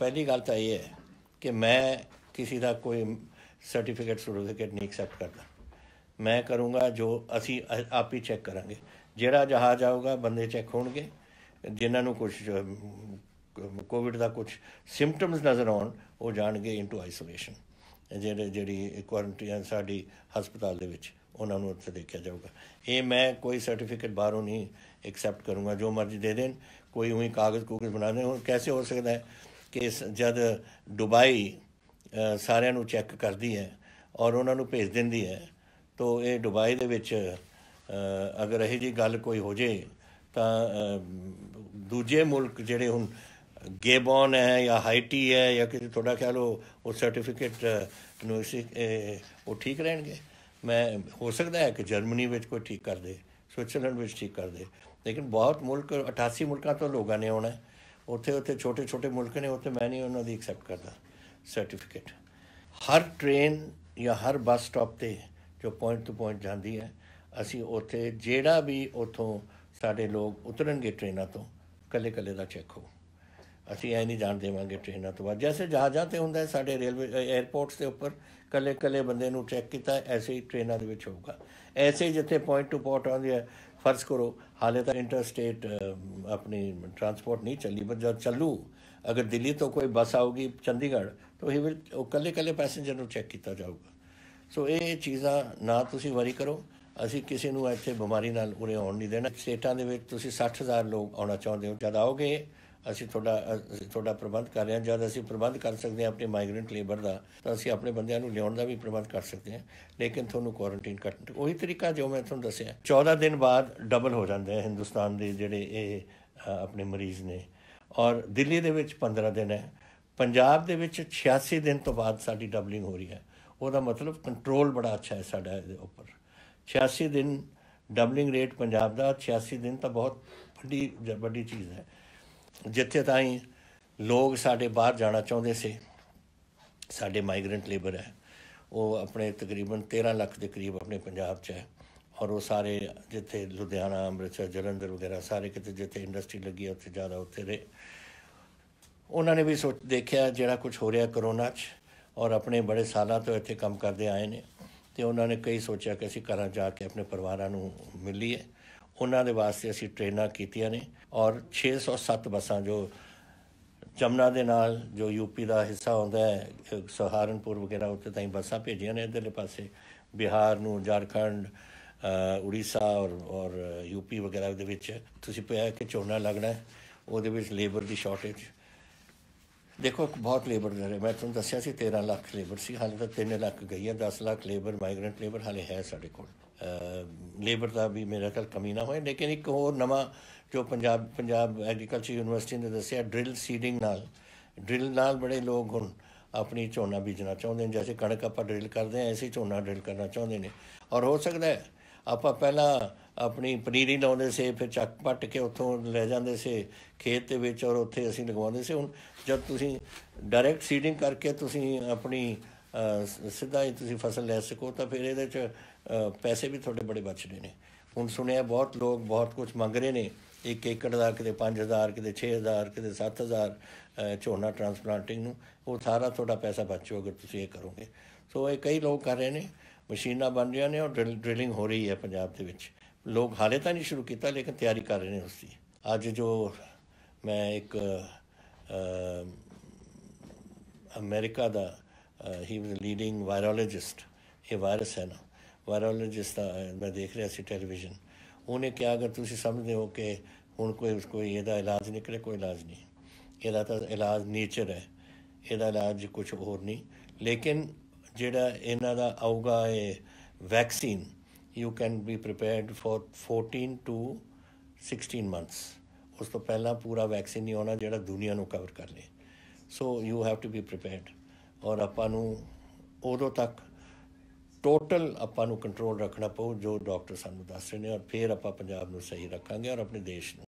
ਪਹਿਲੀ ਗੱਲ ਤਾਂ ਇਹ ਹੈ ਕਿ ਮੈਂ ਕਿਸੇ ਦਾ ਕੋਈ ਸਰਟੀਫਿਕੇਟ ਸਰਟੀਫਿਕੇਟ ਨਹੀਂ ਐਕਸੈਪਟ ਕਰਦਾ ਮੈਂ ਕਰੂੰਗਾ ਜੋ ਅਸੀਂ ਆਪ ਹੀ ਚੈੱਕ ਕਰਾਂਗੇ ਜਿਹੜਾ ਜਹਾਜ਼ ਆਊਗਾ ਬੰਦੇ ਚੈੱਕ ਹੋਣਗੇ ਜਿਨ੍ਹਾਂ ਨੂੰ ਕੁਝ ਕੋਵਿਡ ਦਾ ਕੁਝ ਸਿੰਪਟਮਸ ਨਜ਼ਰ ਆਉਣ ਉਹ ਜਾਣਗੇ ਇਨਟੂ ਆਈਸੋਲੇਸ਼ਨ ਜਿਹੜੇ ਜਿਹੜੀ ਕੁਆਰੰਟਾਈਨ ਸਾਡੀ ਹਸਪਤਾਲ ਦੇ ਵਿੱਚ ਉਹਨਾਂ ਨੂੰ ਉੱਥੇ ਦੇਖਿਆ ਜਾਊਗਾ ਇਹ ਮੈਂ ਕੋਈ ਸਰਟੀਫਿਕੇਟ ਬਾਹਰੋਂ ਨਹੀਂ ਐਕਸੈਪਟ ਕਰੂੰਗਾ ਜੋ ਮਰਜ਼ੀ ਦੇ ਦੇਣ ਕੋਈ ਉਹੀ ਕਾਗਜ਼ ਕੂਗਜ਼ ਬਣਾ ਦੇ ਕੈਸੇ ਹੋ ਸਕਦਾ ਹੈ ਕਿ ਜਦ ਦੁਬਈ ਸਾਰਿਆਂ ਨੂੰ ਚੈੱਕ ਕਰਦੀ ਹੈ ਔਰ ਉਹਨਾਂ ਨੂੰ ਭੇਜ ਦਿੰਦੀ ਹੈ ਤੋਂ ਇਹ ਦੁਬਈ ਦੇ ਵਿੱਚ ਅਗਰ ਇਹ ਜੀ ਗੱਲ ਕੋਈ ਹੋ ਜੇ ਤਾਂ ਦੂਜੇ ਮੁਲਕ ਜਿਹੜੇ ਹੁਣ ਗੇਬੋਨ ਹੈ ਜਾਂ ਹਾਈਟੀ ਹੈ ਜਾਂ ਕਿਸੇ ਤੁਹਾਡਾ ਖਿਆਲ ਉਹ ਸਰਟੀਫਿਕੇਟ ਨੂੰ ਉਹ ਠੀਕ ਰਹਿਣਗੇ ਮੈਂ ਹੋ ਸਕਦਾ ਹੈ ਕਿ ਜਰਮਨੀ ਵਿੱਚ ਕੋਈ ਠੀਕ ਕਰ ਦੇ ਸਵਿਟਜ਼ਰਲੈਂਡ ਵਿੱਚ ਠੀਕ ਕਰ ਦੇ ਲੇਕਿਨ ਬਹੁਤ ਮੁਲਕ 88 ਮੁਲਕਾਂ ਤੋਂ ਲੋਕਾਂ ਨੇ ਆਉਣਾ ਹੈ ਉੱਥੇ ਉੱਥੇ ਛੋਟੇ ਛੋਟੇ ਮੁਲਕ ਨੇ ਉੱਥੇ ਮੈਂ ਨਹੀਂ ਉਹਨਾਂ ਦੀ ਐਕਸੈਪਟ ਕਰਦਾ ਸਰਟੀਫਿਕੇਟ ਹਰ ਟ੍ਰੇਨ ਜਾਂ ਹਰ ਬੱਸ ਸਟਾਪ ਤੇ ਜੋ ਪੁਆਇੰਟ ਤੋਂ ਪੁਆਇੰਟ ਜਾਂਦੀ ਹੈ ਅਸੀਂ ਉੱਥੇ ਜਿਹੜਾ ਵੀ ਉਥੋਂ ਸਾਡੇ ਲੋਕ ਉਤਰਨਗੇ ਟ੍ਰੇਨਾਂ ਤੋਂ ਕੱਲੇ ਕੱਲੇ ਦਾ ਚੈੱਕ ਹੋ ਅਸੀਂ ਐ ਨਹੀਂ ਜਾਣ ਦੇਵਾਂਗੇ ਟ੍ਰੇਨਾਂ ਤੋਂ ਬਾਅਦ ਜਿਵੇਂ ਜਹਾਜ਼ਾਂ ਤੇ ਹੁੰਦਾ ਹੈ ਸਾਡੇ ਰੇਲਵੇ 에ਅਰਪੋਰਟਸ ਦੇ ਉੱਪਰ ਕੱਲੇ ਕੱਲੇ ਬੰਦੇ ਨੂੰ ਚੈੱਕ ਕੀਤਾ ਐਸੇ ਹੀ ਟ੍ਰੇਨਾਂ ਦੇ ਵਿੱਚ ਹੋਊਗਾ ਐਸੇ ਜਿੱਥੇ ਪੁਆਇੰਟ ਟੂ ਪੁਆਇੰਟ ਆਉਂਦੀ ਹੈ ਫਰਜ਼ ਕਰੋ ਹਾਲੇ ਤਾਂ ਇੰਟਰ ਸਟੇਟ ਆਪਣੀ ਟਰਾਂਸਪੋਰਟ ਨਹੀਂ ਚੱਲੀ ਪਰ ਜਦ ਚੱਲੂ ਅਗਰ ਦਿੱਲੀ ਤੋਂ ਕੋਈ ਬੱਸ ਆਊਗੀ ਚੰਡੀਗੜ੍ਹ ਤਾਂ ਇਹ ਵਿਲ ਉਹ ਕੱਲੇ ਕੱਲੇ ਪੈਸੇਂਜਰ ਨੂੰ ਚੈੱਕ ਕੀਤਾ ਜਾਊਗਾ ਸੋ ਇਹ ਚੀਜ਼ਾਂ ਨਾ ਤੁਸੀਂ ਵਰੀ ਕਰੋ ਅਸੀਂ ਕਿਸੇ ਨੂੰ ਇੱਥੇ ਬਿਮਾਰੀ ਨਾਲ ਉਰੇ ਆਉਣ ਨਹੀਂ ਦੇਣਾ ਸਟੇਟਾਂ ਦੇ ਵਿੱਚ ਤੁਸੀਂ 60000 ਲੋਕ ਆਉਣਾ ਚਾਹੁੰਦੇ ਹੋ ਜਦ ਆਓਗੇ ਅਸੀਂ ਤੁਹਾਡਾ ਤੁਹਾਡਾ ਪ੍ਰਬੰਧ ਕਰ ਰਹੇ ਹਾਂ ਜਦ ਅਸੀਂ ਪ੍ਰਬੰਧ ਕਰ ਸਕਦੇ ਹਾਂ ਆਪਣੇ ਮਾਈਗ੍ਰੈਂਟ ਲੇਬਰ ਦਾ ਤਾਂ ਅਸੀਂ ਆਪਣੇ ਬੰਦਿਆਂ ਨੂੰ ਲਿਆਉਣ ਦਾ ਵੀ ਪ੍ਰਬੰਧ ਕਰ ਸਕਦੇ ਹਾਂ ਲੇਕਿਨ ਤੁਹਾਨੂੰ ਕੁਆਰੰਟਾਈਨ ਕਰਨ ਉਹੀ ਤਰੀਕਾ ਜੋ ਮੈਂ ਤੁਹਾਨੂੰ ਦੱਸਿਆ 14 ਦਿਨ ਬਾਅਦ ਡਬਲ ਹੋ ਜਾਂਦੇ ਹੈ ਹਿੰਦੁਸਤਾਨ ਦੇ ਜਿਹੜੇ ਇਹ ਆਪਣੇ ਮਰੀਜ਼ ਨੇ ਔਰ ਦਿੱਲੀ ਦੇ ਵਿੱਚ 15 ਦਿਨ ਹੈ ਪੰਜਾਬ ਦੇ ਵਿੱਚ 86 ਦਿਨ ਤੋਂ ਬਾਅਦ ਸਾਡੀ ਡਬਲਿੰਗ ਹੋ ਰਹੀ ਹੈ ਉਹਦਾ ਮਤਲਬ ਕੰਟਰੋਲ ਬੜਾ ਅੱਛਾ ਹੈ ਸਾਡਾ ਇਹਦੇ ਉੱਪਰ 86 ਦਿਨ ਡਬਲਿੰਗ ਰੇਟ ਪੰਜਾਬ ਦਾ 86 ਦਿਨ ਤਾਂ ਬਹੁਤ ਵੱਡੀ ਵੱਡੀ ਚੀਜ਼ ਹੈ ਜਿੱਥੇ ਤਾਈਂ ਲੋਕ ਸਾਡੇ ਬਾਹਰ ਜਾਣਾ ਚਾਹੁੰਦੇ ਸੀ ਸਾਡੇ ਮਾਈਗ੍ਰੈਂਟ ਲੇਬਰ ਹੈ ਉਹ ਆਪਣੇ ਤਕਰੀਬਨ 13 ਲੱਖ ਦੇ ਕਰੀਬ ਆਪਣੇ ਪੰਜਾਬ 'ਚ ਹੈ ਔਰ ਉਹ ਸਾਰੇ ਜਿੱਥੇ ਲੁਧਿਆਣਾ ਅੰਮ੍ਰਿਤਸਰ ਜਲੰਧਰ ਵਗੈਰਾ ਸਾਰੇ ਕਿਤੇ ਜਿੱਥੇ ਇੰਡਸਟਰੀ ਲੱਗੀ ਹੈ ਉੱਥੇ ਜ਼ਿਆਦਾ ਉੱਥੇ ਰਹੇ ਉਹਨਾਂ ਨੇ ਵੀ ਸੋਚ ਦੇਖਿਆ ਜਿਹੜਾ ਕੁਝ ਹੋ ਰਿਹਾ ਕਰੋਨਾ 'ਚ ਔਰ ਆਪਣੇ ਬੜੇ ਸਾਲਾਂ ਤੋਂ ਇੱਥੇ ਕੰਮ ਕਰਦੇ ਆਏ ਨੇ ਤੇ ਉਹਨਾਂ ਨੇ ਕਈ ਸੋਚਿਆ ਕਿ ਅਸੀਂ ਘਰਾਂ ਜਾ ਕੇ ਆਪਣੇ ਪਰਿਵਾਰਾਂ ਨੂੰ ਮਿਲੀਏ ਉਹਨਾਂ ਦੇ ਵਾਸਤੇ ਅਸੀਂ ਟ੍ਰੇਨਾਂ ਕੀਤੀਆਂ ਨੇ ਔਰ 607 ਬੱਸਾਂ ਜੋ ਜਮਨਾ ਦੇ ਨਾਲ ਜੋ ਯੂਪੀ ਦਾ ਹਿੱਸਾ ਹੁੰਦਾ ਹੈ ਸਹਾਰਨਪੁਰ ਵਗੈਰਾ ਉੱਤੇ ਤਾਈਂ ਬੱਸਾਂ ਭੇਜੀਆਂ ਨੇ ਇਧਰਲੇ ਪਾਸੇ ਬਿਹਾਰ ਨੂੰ ਝਾਰਖੰਡ ਉੜੀਸਾ ਔਰ ਔਰ ਯੂਪੀ ਵਗੈਰਾ ਦੇ ਵਿੱਚ ਤੁਸੀਂ ਪਿਆ ਕਿ ਚੋਣਾ ਲੱਗਣਾ ਉਹਦੇ ਵਿੱਚ ਲੇਬਰ ਦੀ ਸ਼ਾਰਟੇਜ ਦੇਖੋ ਇੱਕ ਬਹੁਤ ਲੇਬਰ ਦੇ ਰਹੇ ਮੈਂ ਤੁਹਾਨੂੰ ਦੱਸਿਆ ਸੀ 13 ਲੱਖ ਲੇਬਰ ਸੀ ਹਾਲੇ ਤਾਂ 3 ਲੱਖ ਗਈ ਹੈ 10 ਲੱਖ ਲੇਬਰ ਮਾਈਗ੍ਰੈਂਟ ਲੇਬਰ ਹਾਲੇ ਹੈ ਸਾਡੇ ਕੋਲ ਲੇਬਰ ਦਾ ਵੀ ਮੇਰਾ ਖਿਆਲ ਕਮੀ ਨਾ ਹੋਏ ਲੇਕਿਨ ਇੱਕ ਹੋਰ ਨਵਾਂ ਜੋ ਪੰਜਾਬ ਪੰਜਾਬ ਐਗਰੀਕਲਚਰ ਯੂਨੀਵਰਸਿਟੀ ਨੇ ਦੱਸਿਆ ਡ੍ਰਿਲ ਸੀਡਿੰਗ ਨਾਲ ਡ੍ਰਿਲ ਨਾਲ ਬੜੇ ਲੋਕ ਹੁਣ ਆਪਣੀ ਝੋਨਾ ਬੀਜਣਾ ਚਾਹੁੰਦੇ ਨੇ ਜਿਵੇਂ ਕਣਕ ਆਪਾਂ ਡ੍ਰਿਲ ਕਰਦੇ ਆ ਐਸੀ ਝੋਨਾ ਡ੍ਰਿਲ ਕਰਨਾ ਚਾਹੁੰਦੇ ਨੇ ਔਰ ਹੋ ਸਕਦਾ ਹੈ ਆਪਾਂ ਪਹਿਲਾਂ ਆਪਣੀ ਪਨੀਰੀ ਲਾਉਂਦੇ ਸੀ ਫਿਰ ਚੱਕ ਪੱਟ ਕੇ ਉੱਥੋਂ ਲੈ ਜਾਂਦੇ ਸੀ ਖੇਤ ਦੇ ਵਿੱਚ ਔਰ ਉੱਥੇ ਅਸੀਂ ਲਗਵਾਉਂਦੇ ਸੀ ਹੁਣ ਜਦ ਤੁਸੀਂ ਡਾਇਰੈਕਟ ਸੀਡਿੰਗ ਕਰਕੇ ਤੁਸੀਂ ਆਪਣੀ ਸਿੱਧਾ ਹੀ ਤੁਸੀਂ ਫਸਲ ਲੈ ਸਕੋ ਤਾਂ ਫਿਰ ਇਹਦੇ 'ਚ ਪੈਸੇ ਵੀ ਤੁਹਾਡੇ ਬੜੇ ਬਚਦੇ ਨੇ ਹੁਣ ਸੁਣਿਆ ਬਹੁਤ ਲੋਕ ਬਹੁਤ ਕੁਝ ਮੰਗ ਰਹੇ ਨੇ ਇੱਕ ਏਕੜ ਦਾ ਕਿਤੇ 5000 ਕਿਤੇ 6000 ਕਿਤੇ 7000 ਝੋਨਾ ਟ੍ਰਾਂਸਪਲਾਂਟਿੰਗ ਨੂੰ ਉਹ ਸਾਰਾ ਤੁਹਾਡਾ ਪੈਸਾ ਬਚੂ ਅਗਰ ਤੁਸੀਂ ਇਹ ਕਰੋਗੇ ਸੋ ਇਹ ਕਈ ਲੋਕ ਕਰ ਰਹੇ ਨੇ ਮਸ਼ੀਨਾਂ ਬਣ ਰਹੀਆਂ ਨੇ ਔਰ ਡ੍ਰਿਲਿੰਗ ਹੋ ਰਹੀ ਹੈ ਪੰਜਾਬ ਦੇ ਵਿੱਚ ਲੋਕ ਹਾਲੇ ਤਾਂ ਨਹੀਂ ਸ਼ੁਰੂ ਕੀਤਾ ਲੇਕਿਨ ਤਿਆਰੀ ਕਰ ਰਹੇ ਨੇ ਉਸ ਦੀ ਅੱਜ ਜੋ ਮੈਂ ਇੱਕ ਅਮਰੀਕਾ ਦਾ ਹੀ ਵਾਸ ਲੀਡਿੰਗ ਵਾਇਰੋਲੋਜਿਸਟ ਇਹ ਵਾਇਰਸ ਹੈ ਨਾ ਵਾਇਰੋਲੋਜਿਸਟ ਮੈਂ ਦੇਖ ਰਿਹਾ ਸੀ ਟੈਲੀਵਿਜ਼ਨ ਉਹਨੇ ਕਿਹਾ ਅਗਰ ਤੁਸੀਂ ਸਮਝਦੇ ਹੋ ਕਿ ਹੁਣ ਕੋਈ ਉਸ ਕੋਈ ਇਹਦਾ ਇਲਾਜ ਨਿਕਲੇ ਕੋਈ ਇਲਾਜ ਨਹੀਂ ਇਹਦਾ ਤਾਂ ਇਲਾਜ ਨੇਚਰ ਹੈ ਇਹਦਾ ਇਲਾਜ ਕੁਝ ਹੋਰ ਨਹੀਂ ਲੇਕਿਨ ਜਿਹੜਾ ਇਹਨਾਂ ਦਾ ਆਊਗਾ ਇਹ vaccine you can be prepared for 14 to 16 months ਉਸ ਤੋਂ ਪਹਿਲਾਂ ਪੂਰਾ ਵੈਕਸੀਨ ਨਹੀਂ ਹੋਣਾ ਜਿਹੜਾ ਦੁਨੀਆ ਨੂੰ ਕਵਰ ਕਰ ਲੇ so you have to be prepared ਔਰ ਆਪਾਂ ਨੂੰ ਉਦੋਂ ਤੱਕ ਟੋਟਲ ਆਪਾਂ ਨੂੰ ਕੰਟਰੋਲ ਰੱਖਣਾ ਪਊ ਜੋ ਡਾਕਟਰ ਸਾਨੂੰ ਦੱਸ ਰਹੇ ਨੇ ਔਰ ਫਿਰ ਆਪਾਂ ਪੰਜਾਬ ਨੂੰ ਸਹੀ ਰੱਖਾਂਗੇ ਔਰ ਆਪਣੇ ਦੇਸ਼ ਨੂੰ